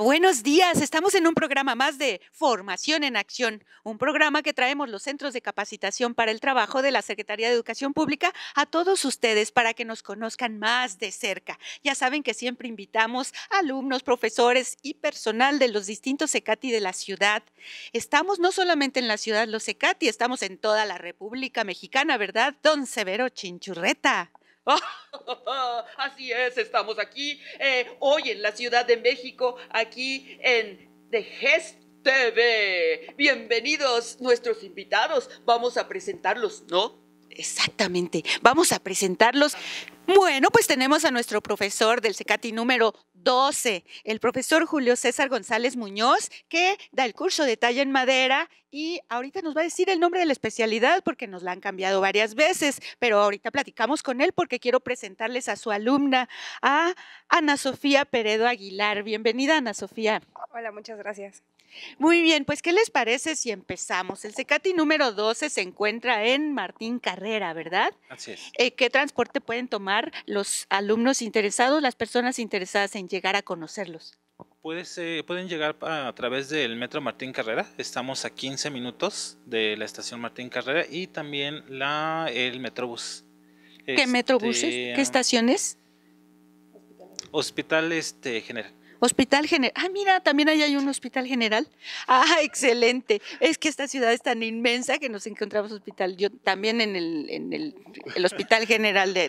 buenos días. Estamos en un programa más de Formación en Acción, un programa que traemos los centros de capacitación para el trabajo de la Secretaría de Educación Pública a todos ustedes para que nos conozcan más de cerca. Ya saben que siempre invitamos alumnos, profesores y personal de los distintos secati de la ciudad. Estamos no solamente en la ciudad, los CECATI, estamos en toda la República Mexicana, ¿verdad? Don Severo Chinchurreta. así es, estamos aquí eh, hoy en la Ciudad de México, aquí en The Gest TV. Bienvenidos nuestros invitados. Vamos a presentarlos, ¿no? Exactamente, vamos a presentarlos. Bueno, pues tenemos a nuestro profesor del CECATI número 12, el profesor Julio César González Muñoz, que da el curso de talla en madera y ahorita nos va a decir el nombre de la especialidad porque nos la han cambiado varias veces, pero ahorita platicamos con él porque quiero presentarles a su alumna, a Ana Sofía Peredo Aguilar. Bienvenida, Ana Sofía. Hola, muchas gracias. Muy bien, pues ¿qué les parece si empezamos? El Cecati número 12 se encuentra en Martín Carrera, ¿verdad? Así es. Eh, ¿Qué transporte pueden tomar los alumnos interesados, las personas interesadas en llegar a conocerlos? Pues, eh, pueden llegar a, través del Metro Martín Carrera. Estamos a 15 minutos de la estación Martín Carrera y también la, el Metrobús. ¿Qué Metrobús este, ¿Qué estaciones? Hospital este, General. Hospital General. Ah, mira, también ahí hay un hospital general. Ah, excelente. Es que esta ciudad es tan inmensa que nos encontramos hospital. Yo también en el, en el, hospital general de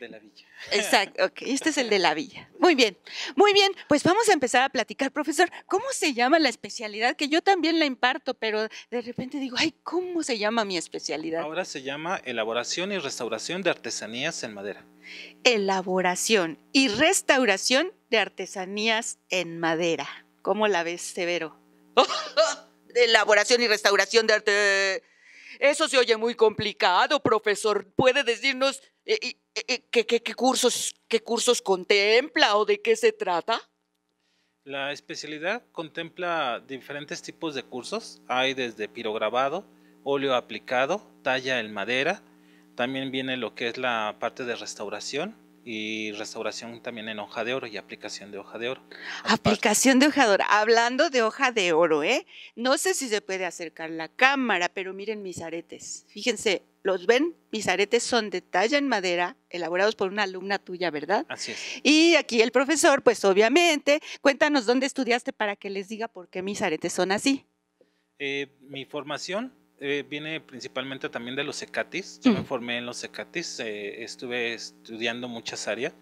de la villa. Exacto, ok, este es el de la villa. Muy bien, muy bien, pues vamos a empezar a platicar, profesor, ¿cómo se llama la especialidad? Que yo también la imparto, pero de repente digo, ay, ¿cómo se llama mi especialidad? Ahora se llama elaboración y restauración de artesanías en madera. Elaboración y restauración de artesanías en madera. ¿Cómo la ves, Severo? elaboración y restauración de arte eso se oye muy complicado, profesor. ¿Puede decirnos eh, eh, eh, qué, cursos, qué cursos contempla o de qué se trata? La especialidad contempla diferentes tipos de cursos. Hay desde pirograbado, óleo aplicado, talla en madera. También viene lo que es la parte de restauración, y restauración también en hoja de oro y aplicación de hoja de oro. Aplicación de hoja de oro. Hablando de hoja de oro, ¿eh? No sé si se puede acercar la cámara, pero miren mis aretes. Fíjense, ¿los ven? Mis aretes son de talla en madera, elaborados por una alumna tuya, ¿verdad? Así es. Y aquí el profesor, pues obviamente, cuéntanos dónde estudiaste para que les diga por qué mis aretes son así. Eh, mi formación eh, viene principalmente también de los secatis, Yo me formé en los secatis, eh, estuve estudiando muchas áreas,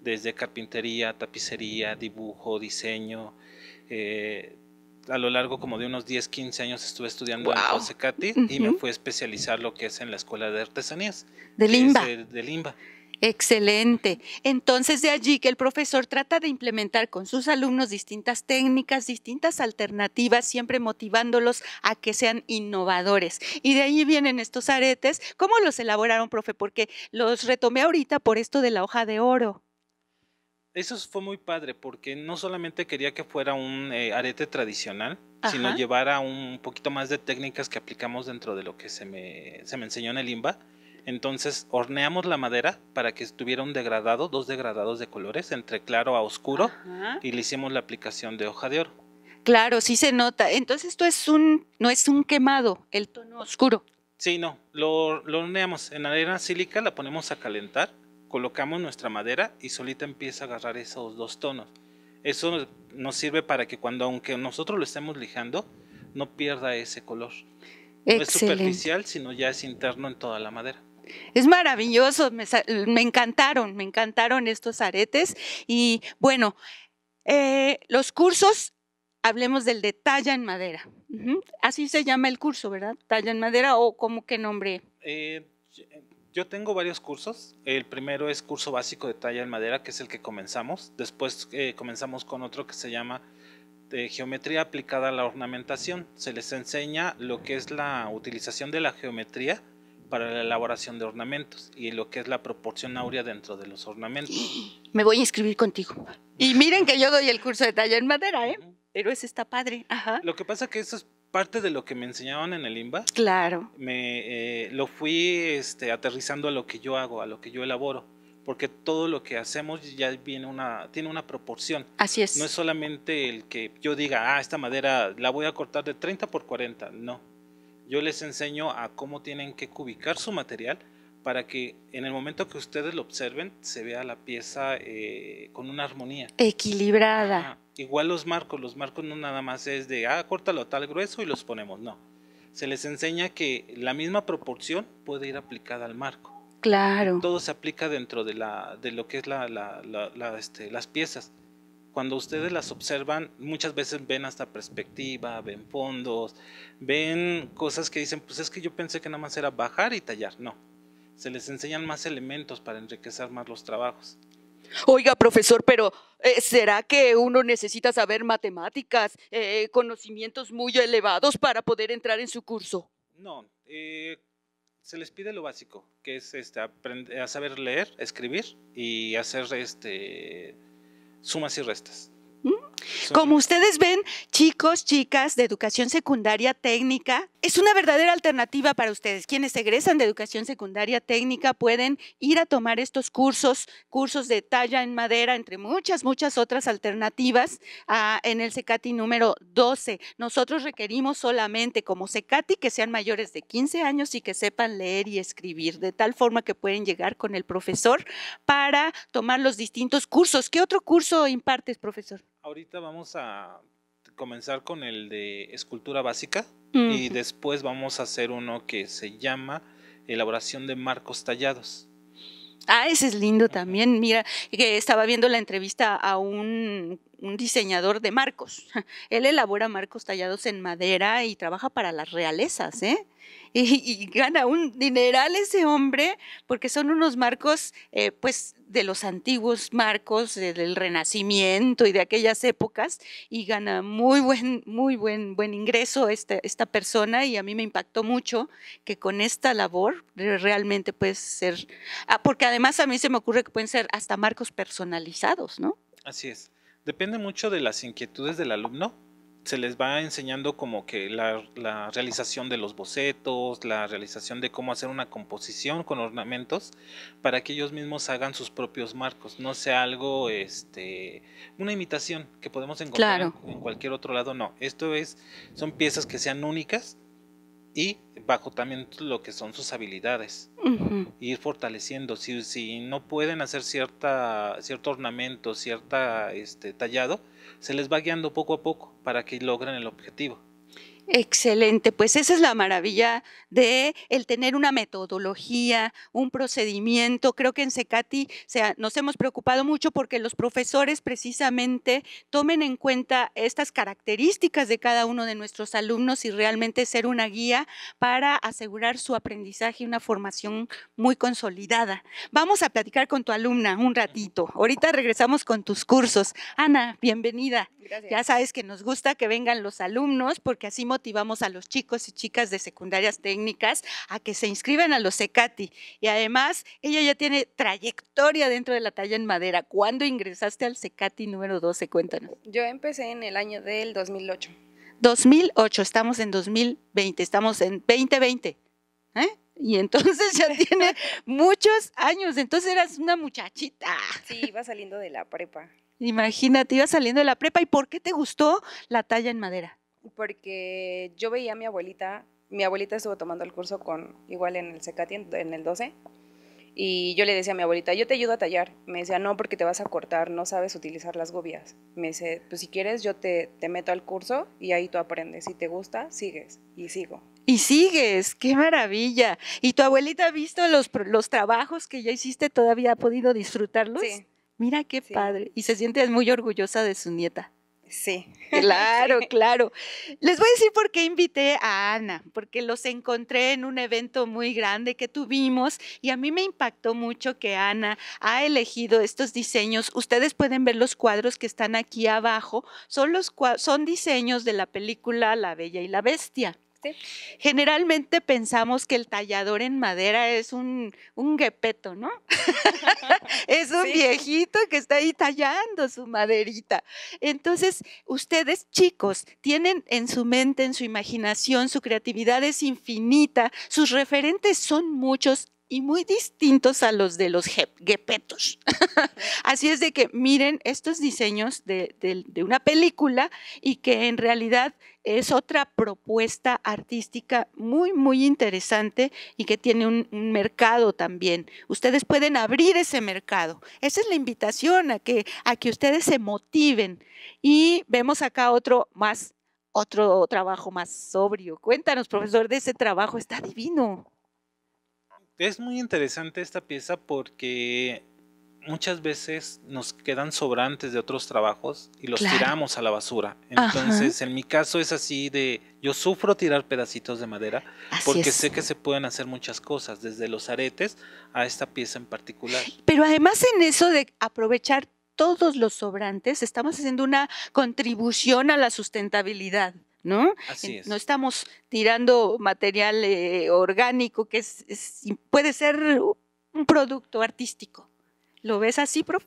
desde carpintería, tapicería, dibujo, diseño. Eh, a lo largo como de unos 10, 15 años estuve estudiando en los secatis y me fui a especializar lo que es en la Escuela de Artesanías. De Limba. de Limba. Excelente. Entonces de allí que el profesor trata de implementar con sus alumnos distintas técnicas, distintas alternativas, siempre motivándolos a que sean innovadores. Y de ahí vienen estos aretes. ¿Cómo los elaboraron, profe? Porque los retomé ahorita por esto de la hoja de oro. Eso fue muy padre porque no solamente quería que fuera un eh, arete tradicional, sino sino llevara un poquito más de técnicas que aplicamos dentro de lo que se me, se me enseñó en el IMBA entonces horneamos la madera para que estuviera un degradado, dos degradados de colores, entre claro a oscuro, y le hicimos la aplicación de hoja de oro. Claro, sí se nota. Entonces esto es un, no es un quemado, el tono oscuro. Sí, no, lo, horneamos en arena sílica, la ponemos a calentar, colocamos nuestra madera y solita empieza a agarrar esos dos tonos. Eso nos sirve para que cuando, aunque nosotros lo estemos lijando, no pierda ese color. No es superficial, sino ya es interno en toda la madera. Es maravilloso, me, encantaron, me encantaron estos aretes. Y bueno, eh, los cursos, hablemos del de talla en madera. Así se llama el curso, ¿verdad? Talla en madera o como que nombre. Eh, yo tengo varios cursos. El primero es curso básico de talla en madera, que es el que comenzamos. Después eh, comenzamos con otro que se llama de geometría aplicada a la ornamentación. Se les enseña lo que es la utilización de la geometría para la elaboración de ornamentos y lo que es la proporción áurea dentro de los ornamentos. Me voy a inscribir contigo. Y miren que yo doy el curso de taller en madera, ¿eh? Pero ese está padre. Ajá. Lo que pasa que eso es parte de lo que me enseñaban en el IMBA. Claro. Me, eh, lo fui este, aterrizando a lo que yo hago, a lo que yo elaboro porque todo lo que hacemos ya viene una, tiene una proporción. Así es. No es solamente el que yo diga, ah, esta madera la voy a cortar de 30 por 40, no yo les enseño a cómo tienen que cubicar su material para que en el momento que ustedes lo observen se vea la pieza eh, con una armonía. Equilibrada. Igual los marcos, los marcos no nada más es de, ah, córtalo tal grueso y los ponemos, no. Se les enseña que la misma proporción puede ir aplicada al marco. Claro. Todo se aplica dentro de, lo que es este, las piezas cuando ustedes las observan, muchas veces ven hasta perspectiva, ven fondos, ven cosas que dicen, pues es que yo pensé que nada más era bajar y tallar. No, se les enseñan más elementos para enriquecer más los trabajos. Oiga, profesor, pero eh, ¿será que uno necesita saber matemáticas, eh, eh, conocimientos muy elevados para poder entrar en su curso? No, se les pide lo básico, que es este, aprender a saber leer, escribir y hacer este, sumas y restas. Mm. Como ustedes ven, chicos, chicas de educación secundaria técnica, es una verdadera alternativa para ustedes. Quienes egresan de educación secundaria técnica pueden ir a tomar estos cursos, cursos de talla en madera, entre muchas, muchas otras alternativas ah, en el CECATI número 12. Nosotros requerimos solamente como CECATI que sean mayores de 15 años y que sepan leer y escribir, de tal forma que pueden llegar con el profesor para tomar los distintos cursos. ¿Qué otro curso impartes, profesor? Ahorita vamos a comenzar con el de escultura básica y después vamos a hacer uno que se llama elaboración de marcos tallados. Ah, ese es lindo también. Mira, que estaba viendo la entrevista a un, un, diseñador de marcos. Él elabora marcos tallados en madera y trabaja para las realezas, ¿eh? y, gana un dineral ese hombre porque son unos marcos, eh, pues, de los antiguos marcos del Renacimiento y de aquellas épocas y gana muy buen, muy buen, buen ingreso esta, esta persona y a mí me impactó mucho que con esta labor realmente puedes ser, ah, porque además a mí se me ocurre que pueden ser hasta marcos personalizados, ¿no? Así es. Depende mucho de las inquietudes del alumno se les va enseñando como que la, realización de los bocetos, la realización de cómo hacer una composición con ornamentos para que ellos mismos hagan sus propios marcos, no sea algo, este, una imitación que podemos encontrar en, en, cualquier otro lado, no, esto es, son piezas que sean únicas y bajo también lo que son sus habilidades. Ir fortaleciendo. Si, si no pueden hacer cierta, cierto ornamento, cierta este, tallado, se les va guiando poco a poco para que logren el objetivo. Excelente, pues esa es la maravilla de el tener una metodología, un procedimiento. Creo que en Secati nos hemos preocupado mucho porque los profesores precisamente tomen en cuenta estas características de cada uno de nuestros alumnos y realmente ser una guía para asegurar su aprendizaje y una formación muy consolidada. Vamos a platicar con tu alumna un ratito. Ahorita regresamos con tus cursos. Ana, bienvenida. Ya sabes que nos gusta que vengan los alumnos porque así motivamos a los chicos y chicas de secundarias técnicas a que se inscriban a los CECATI. Y además, ella ya tiene trayectoria dentro de la talla en madera. ¿Cuándo ingresaste al SECATI número 12? Cuéntanos. Yo empecé en el año del 2008. 2008, estamos en 2020, estamos en 2020. ¿eh? Y entonces ya tiene muchos años, entonces eras una muchachita. Sí, iba saliendo de la prepa. Imagínate, iba saliendo de la prepa. ¿Y por qué te gustó la talla en madera? porque yo veía a mi abuelita, mi abuelita estuvo tomando el curso con, igual en el secat en el 12, y yo le decía a mi abuelita, yo te ayudo a tallar. Me decía, no, porque te vas a cortar, no sabes utilizar las gobias. Me dice, pues si quieres, yo te, te meto al curso y ahí tú aprendes. Si te gusta, sigues. Y sigo. Y sigues, qué maravilla. ¿Y tu abuelita ha visto los, los trabajos que ya hiciste? ¿Todavía ha podido disfrutarlos? Sí. Mira qué padre. Y se siente muy orgullosa de su nieta. Sí. Claro, claro. Les voy a decir por qué invité a Ana, porque los encontré en un evento muy grande que tuvimos y a mí me impactó mucho que Ana ha elegido estos diseños. Ustedes pueden ver los cuadros que están aquí abajo. Son, los, son diseños de la película La Bella y la Bestia. Generalmente pensamos que el tallador en madera es un, un guepeto, ¿no? es un viejito que está ahí tallando su maderita. Entonces, ustedes chicos tienen en su mente, en su imaginación, su creatividad es infinita, sus referentes son muchos y muy distintos a los de los gepetos. Así es de que miren estos diseños de, una película y que en realidad es otra propuesta artística muy, muy interesante y que tiene un, mercado también. Ustedes pueden abrir ese mercado. Esa es la invitación a que, a que ustedes se motiven. Y vemos acá otro más, otro trabajo más sobrio. Cuéntanos, profesor, de ese trabajo. Está divino. Es muy interesante esta pieza porque muchas veces nos quedan sobrantes de otros trabajos y los tiramos a la basura. Entonces, en mi caso es así de, yo sufro tirar pedacitos de madera porque sé que se pueden hacer muchas cosas, desde los aretes a esta pieza en particular. Pero además en eso de aprovechar todos los sobrantes, estamos haciendo una contribución a la sustentabilidad. ¿no? No estamos tirando material eh, orgánico que es, puede ser un producto artístico. ¿Lo ves así, prof?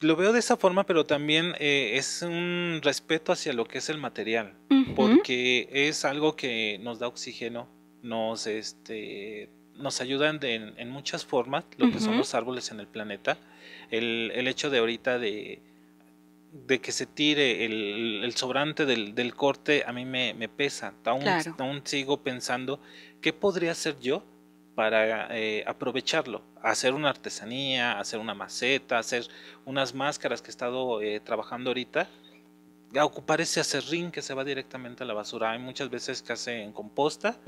Lo veo de esa forma, pero también eh, es un respeto hacia lo que es el material, porque es algo que nos da oxígeno, nos, este, nos ayudan en, muchas formas, lo que son los árboles en el planeta. el hecho de ahorita de de que se tire el, sobrante del, corte a mí me, pesa. Aún, sigo pensando qué podría hacer yo para eh, aprovecharlo, hacer una artesanía, hacer una maceta, hacer unas máscaras que he estado eh, trabajando ahorita a ocupar ese acerrín que se va directamente a la basura. Hay muchas veces que en composta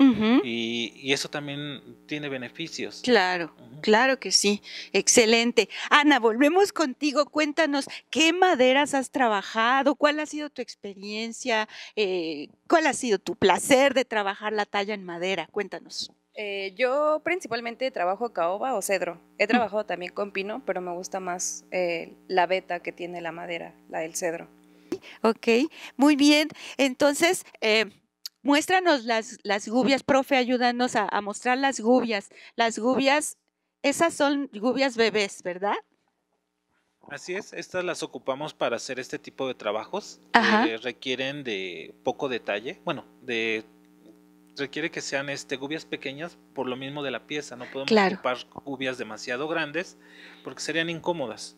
y, eso también tiene beneficios. Claro, claro que sí. Excelente. Ana, volvemos contigo. Cuéntanos qué maderas has trabajado, cuál ha sido tu experiencia, eh, cuál ha sido tu placer de trabajar la talla en madera. Cuéntanos. Eh, yo principalmente trabajo caoba o cedro. He mm. trabajado también con pino, pero me gusta más eh, la beta que tiene la madera, la del cedro ok. Muy bien. Entonces, eh, muéstranos las, gubias, profe, ayúdanos a, mostrar las gubias. Las gubias, esas son gubias bebés, ¿verdad? Así es, estas las ocupamos para hacer este tipo de trabajos. Que requieren de poco detalle, bueno, de requiere que sean este, gubias pequeñas por lo mismo de la pieza, no podemos ocupar gubias demasiado grandes porque serían incómodas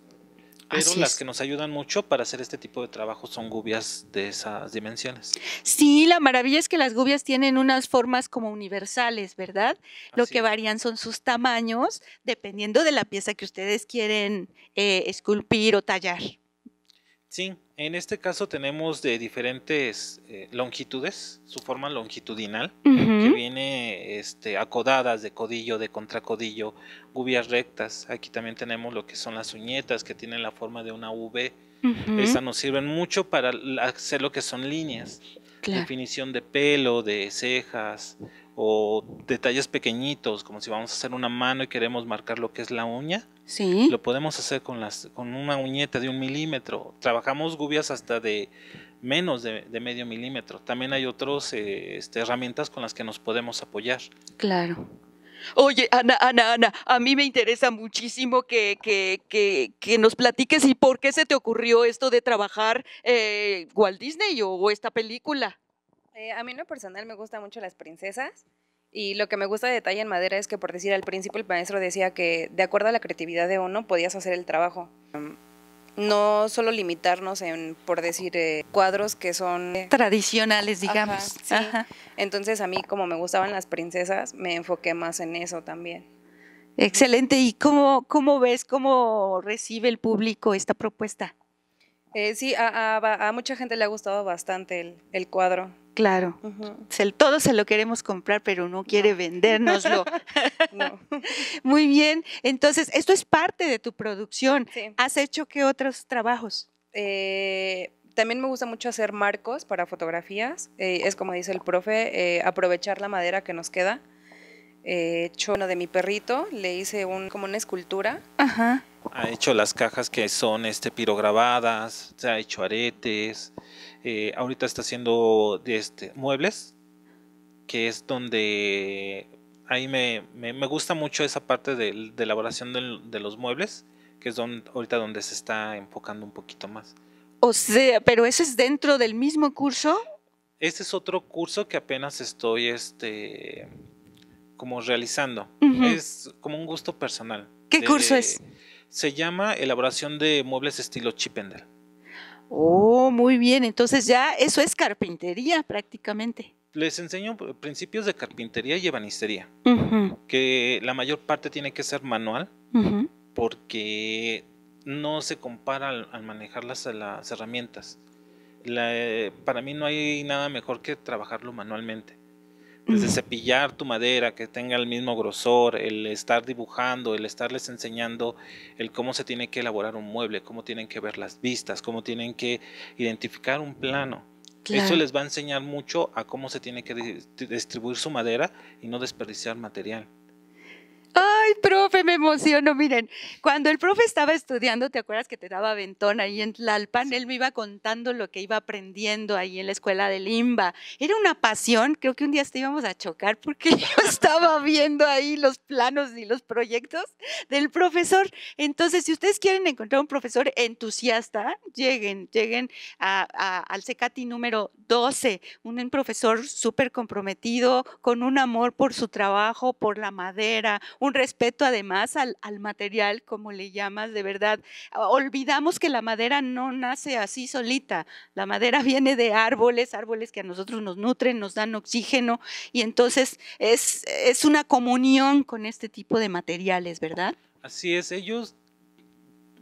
pero las que nos ayudan mucho para hacer este tipo de trabajo son gubias de esas dimensiones. Sí, la maravilla es que las gubias tienen unas formas como universales, ¿verdad? Lo que varían son sus tamaños, dependiendo de la pieza que ustedes quieren eh, esculpir o tallar. Sí, en este caso tenemos de diferentes eh, longitudes, su forma longitudinal, que viene este, acodadas de codillo, de contracodillo, gubias rectas. Aquí también tenemos lo que son las uñetas, que tienen la forma de una V. esas nos sirven mucho para hacer lo que son líneas. Definición de pelo, de cejas, o detalles pequeñitos, como si vamos a hacer una mano y queremos marcar lo que es la uña, sí. lo podemos hacer con, las, con una uñeta de un milímetro. Trabajamos gubias hasta de menos de, medio milímetro. También hay otras eh, este, herramientas con las que nos podemos apoyar. Claro. Oye, Ana, Ana, Ana, a mí me interesa muchísimo que, que, que, que, nos platiques y por qué se te ocurrió esto de trabajar eh, Walt Disney o esta película. Eh, a mí en lo personal me gustan mucho las princesas. Y lo que me gusta de Talla en Madera es que, por decir, al principio el maestro decía que, de acuerdo a la creatividad de uno, podías hacer el trabajo. Mm, no solo limitarnos en, por decir, eh, cuadros que son... Eh, Tradicionales, digamos. Entonces, a mí, como me gustaban las princesas, me enfoqué más en eso también. Excelente. ¿Y cómo, cómo ves, cómo recibe el público esta propuesta? sí, a, mucha gente le ha gustado bastante el cuadro. Claro, todo se lo queremos comprar, pero no quiere vendérnoslo. Muy bien, entonces esto es parte de tu producción. ¿Has hecho qué otros trabajos? Eh, también me gusta mucho hacer marcos para fotografías. Eh, es como dice el profe, eh, aprovechar la madera que nos queda. He hecho uno de mi perrito, le hice un, como una escultura. Ajá ha hecho las cajas que son este pirograbadas, se ha hecho aretes, eh, ahorita está haciendo este, muebles, que es donde ahí me, me, gusta mucho esa parte de, elaboración de, los muebles, que es donde, ahorita donde se está enfocando un poquito más. O sea, pero ese es dentro del mismo curso. Este es otro curso que apenas estoy este, como realizando. Es como un gusto personal. ¿Qué curso es? se llama elaboración de muebles estilo Chippendale. Oh, muy bien. Entonces ya eso es carpintería prácticamente. Les enseño principios de carpintería y ebanistería, que la mayor parte tiene que ser manual, porque no se compara al, manejar las, herramientas. Eh, para mí no hay nada mejor que trabajarlo manualmente. Desde cepillar tu madera, que tenga el mismo grosor, el estar dibujando, el estarles enseñando el cómo se tiene que elaborar un mueble, cómo tienen que ver las vistas, cómo tienen que identificar un plano. Eso les va a enseñar mucho a cómo se tiene que distribuir su madera y no desperdiciar material ay, profe, me emociono. Miren, cuando el profe estaba estudiando, ¿te acuerdas que te daba ventona ahí en Tlalpan? Él me iba contando lo que iba aprendiendo ahí en la escuela de Limba. Era una pasión, creo que un día te íbamos a chocar porque yo estaba viendo ahí los planos y los proyectos del profesor. Entonces, si ustedes quieren encontrar un profesor entusiasta, lleguen, lleguen al CECATI número 12, un profesor súper comprometido, con un amor por su trabajo, por la madera, un respeto respeto además al, material, como le llamas, de verdad. Ah, olvidamos que la madera no nace así solita. La madera viene de árboles, árboles que a nosotros nos nutren, nos dan oxígeno y entonces es, es una comunión con este tipo de materiales, ¿verdad? Así es, ellos,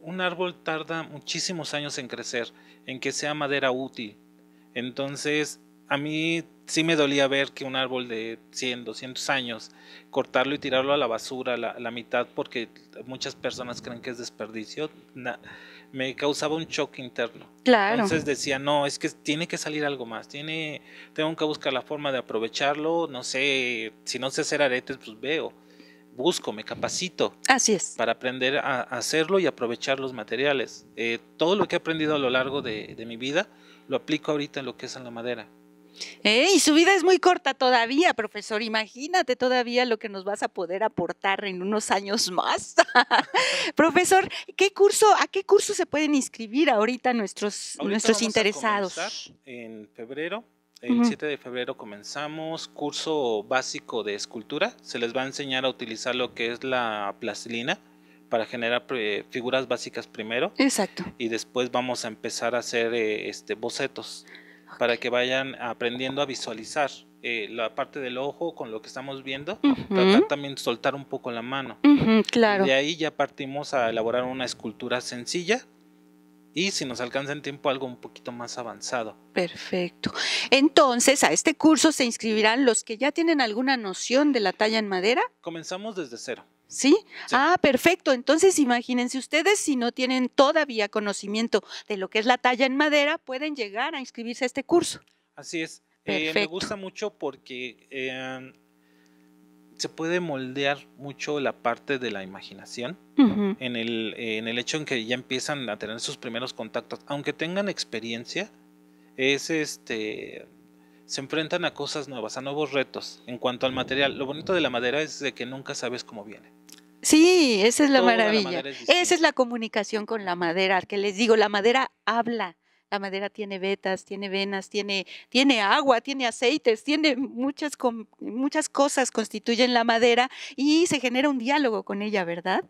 un árbol tarda muchísimos años en crecer, en que sea madera útil. Entonces, a mí sí me dolía ver que un árbol de 100, 200 años, cortarlo y tirarlo a la basura, la, la mitad, porque muchas personas creen que es desperdicio, me causaba un shock interno. Claro. Entonces decía, no, es que tiene que salir algo más, tiene, tengo que buscar la forma de aprovecharlo, no sé, si no sé hacer aretes, pues veo. Busco, me capacito. Así es. Para aprender a hacerlo y aprovechar los materiales. Eh, todo lo que he aprendido a lo largo de mi vida lo aplico ahorita en lo que es en la madera. ¿Eh? y su vida es muy corta todavía, profesor. Imagínate todavía lo que nos vas a poder aportar en unos años más. profesor, ¿qué curso, ¿a qué curso se pueden inscribir ahorita nuestros, nuestros interesados? en febrero, el 7 de febrero comenzamos curso básico de escultura. Se les va a enseñar a utilizar lo que es la plastilina para generar eh, figuras básicas primero. Exacto. Y después vamos a empezar a hacer eh, este, bocetos para que vayan aprendiendo a visualizar eh, la parte del ojo con lo que estamos viendo, tratar también de soltar un poco la mano. claro. De ahí ya partimos a elaborar una escultura sencilla y si nos alcanza en tiempo algo un poquito más avanzado. Perfecto. Entonces, a este curso se inscribirán los que ya tienen alguna noción de la talla en madera. Comenzamos desde cero. ¿Sí? Ah, perfecto. Entonces, imagínense ustedes, si no tienen todavía conocimiento de lo que es la talla en madera, pueden llegar a inscribirse a este curso. Así es. Eh, me gusta mucho porque eh, se puede moldear mucho la parte de la imaginación en, el, en el hecho en que ya empiezan a tener sus primeros contactos. Aunque tengan experiencia, es este se enfrentan a cosas nuevas, a nuevos retos en cuanto al material. Lo bonito de la madera es que nunca sabes cómo viene. Sí, esa es la maravilla. esa es la comunicación con la madera, que les digo, la madera habla. La madera tiene vetas, tiene venas, tiene, tiene agua, tiene aceites, tiene muchas, muchas cosas constituyen la madera y se genera un diálogo con ella, ¿verdad?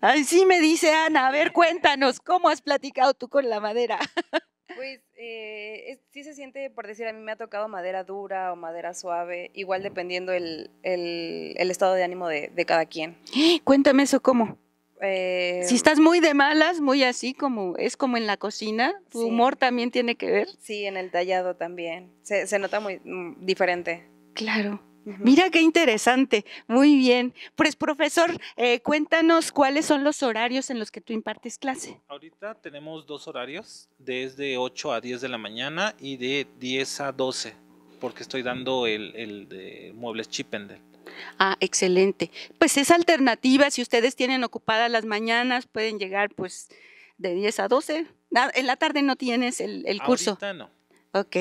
así sí me dice Ana, a ver, cuéntanos, ¿cómo has platicado tú con la madera? Pues eh, sí se siente, por decir, a mí me ha tocado madera dura o madera suave, igual dependiendo el, el, estado de ánimo de, cada quien. Cuéntame eso, ¿cómo? Eh, si estás muy de malas, muy así, como es como en la cocina, tu humor también tiene que ver. Sí, en el tallado también. Se, se nota muy mm, diferente. Claro. Mira qué interesante, muy bien. Pues profesor, eh, cuéntanos cuáles son los horarios en los que tú impartes clase. Ahorita tenemos dos horarios, desde 8 a 10 de la mañana y de 10 a 12, porque estoy dando el, de muebles Chipendel. Ah, excelente. Pues es alternativa, si ustedes tienen ocupadas las mañanas, pueden llegar pues de 10 a 12. En la tarde no tienes el, el curso. Ahorita no. Ok.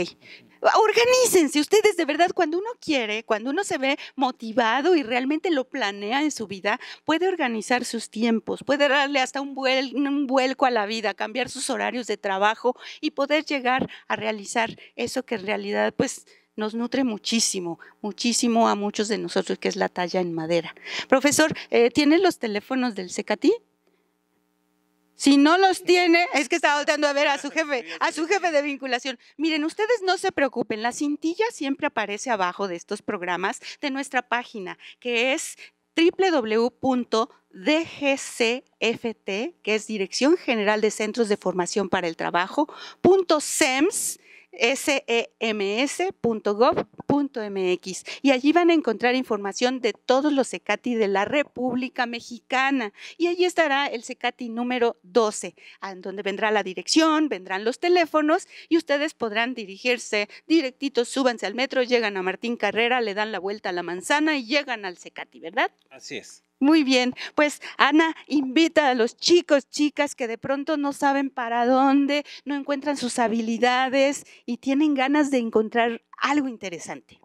Ah, organícense ustedes de verdad cuando uno quiere, cuando uno se ve motivado y realmente lo planea en su vida, puede organizar sus tiempos, puede darle hasta un, vuelco a la vida, cambiar sus horarios de trabajo y poder llegar a realizar eso que en realidad pues nos nutre muchísimo, muchísimo a muchos de nosotros, que es la talla en madera. Profesor, eh, ¿tienes los teléfonos del CECATI? Si no los tiene, es que está volteando a ver a su jefe, a su jefe de vinculación. Miren, ustedes no se preocupen, la cintilla siempre aparece abajo de estos programas de nuestra página, que es www.dgcft, que es Dirección General de Centros de Formación para el Trabajo, punto sems.gov.mx y allí van a encontrar información de todos los CECATI de la República Mexicana y allí estará el CECATI número 12, donde vendrá la dirección, vendrán los teléfonos y ustedes podrán dirigirse directito, súbanse al metro, llegan a Martín Carrera, le dan la vuelta a la manzana y llegan al CECATI, ¿verdad? Así es. Muy bien, pues Ana invita a los chicos, chicas que de pronto no saben para dónde, no encuentran sus habilidades y tienen ganas de encontrar algo interesante.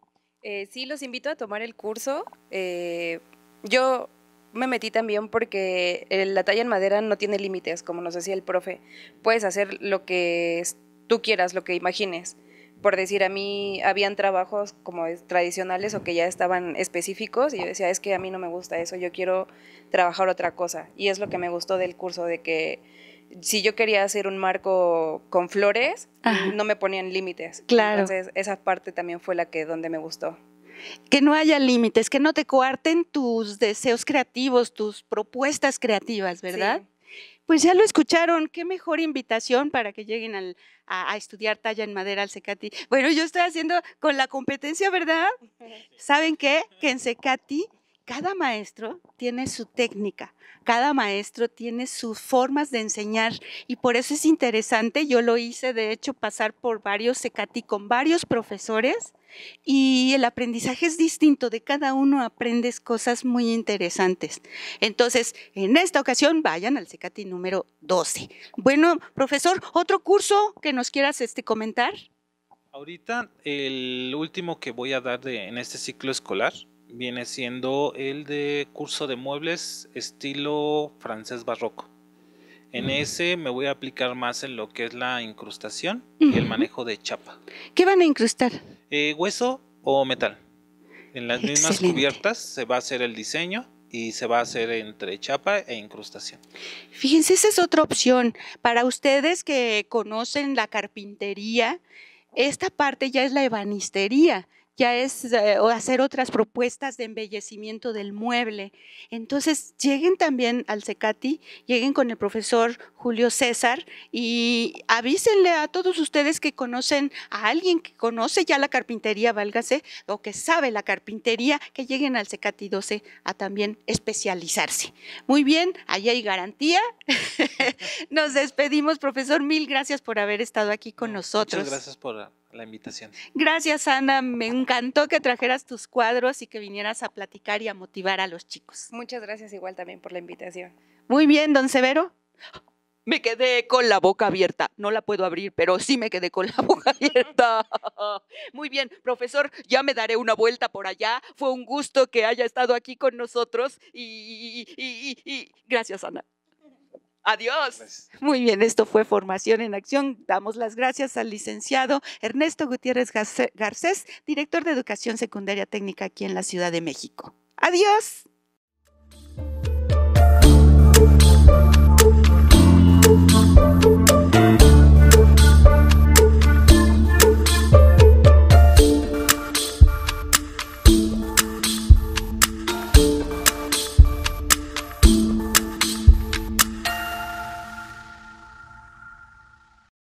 Eh, sí, los invito a tomar el curso. Eh, yo me metí también porque eh, la talla en madera no tiene límites, como nos decía el profe. Puedes hacer lo que tú quieras, lo que imagines por decir, a mí habían trabajos como tradicionales o que ya estaban específicos y yo decía, es que a mí no me gusta eso, yo quiero trabajar otra cosa. Y es lo que me gustó del curso, de que si yo quería hacer un marco con flores, no me ponían límites. Claro. Entonces, esa parte también fue la que donde me gustó. Que no haya límites, que no te coarten tus deseos creativos, tus propuestas creativas, ¿verdad? Pues ya lo escucharon, qué mejor invitación para que lleguen a, estudiar talla en madera al Secati. Bueno, yo estoy haciendo con la competencia, ¿verdad? ¿Saben qué? Que en Secati cada maestro tiene su técnica, cada maestro tiene sus formas de enseñar y por eso es interesante, yo lo hice de hecho pasar por varios secati con varios profesores y el aprendizaje es distinto, de cada uno aprendes cosas muy interesantes. Entonces, en esta ocasión vayan al secati número 12. Bueno, profesor, otro curso que nos quieras este, comentar. Ahorita el último que voy a dar en este ciclo escolar viene siendo el de curso de muebles estilo francés barroco. En ese me voy a aplicar más en lo que es la incrustación y el manejo de chapa. ¿Qué van a incrustar? Eh, hueso o metal. En las mismas cubiertas se va a hacer el diseño y se va a hacer entre chapa e incrustación. Fíjense, esa es otra opción. Para ustedes que conocen la carpintería, esta parte ya es la ebanistería ya es eh, hacer otras propuestas de embellecimiento del mueble. Entonces, lleguen también al CECATI, lleguen con el profesor Julio César y avísenle a todos ustedes que conocen a alguien que conoce ya la carpintería, válgase, o que sabe la carpintería, que lleguen al CECATI 12 a también especializarse. Muy bien, ahí hay garantía. Nos despedimos, profesor. Mil gracias por haber estado aquí con nosotros. Muchas gracias por la invitación. Gracias, Ana. Me encantó que trajeras tus cuadros y que vinieras a platicar y a motivar a los chicos. Muchas gracias igual también por la invitación. Muy bien, don Severo. Me quedé con la boca abierta. No la puedo abrir, pero sí me quedé con la boca abierta. Muy bien, profesor, ya me daré una vuelta por allá. Fue un gusto que haya estado aquí con nosotros y, y gracias, Ana. Adiós. Pues Muy bien, esto fue Formación en Acción. Damos las gracias al licenciado Ernesto Gutiérrez Garcés, director de Educación Secundaria Técnica aquí en la Ciudad de México. Adiós.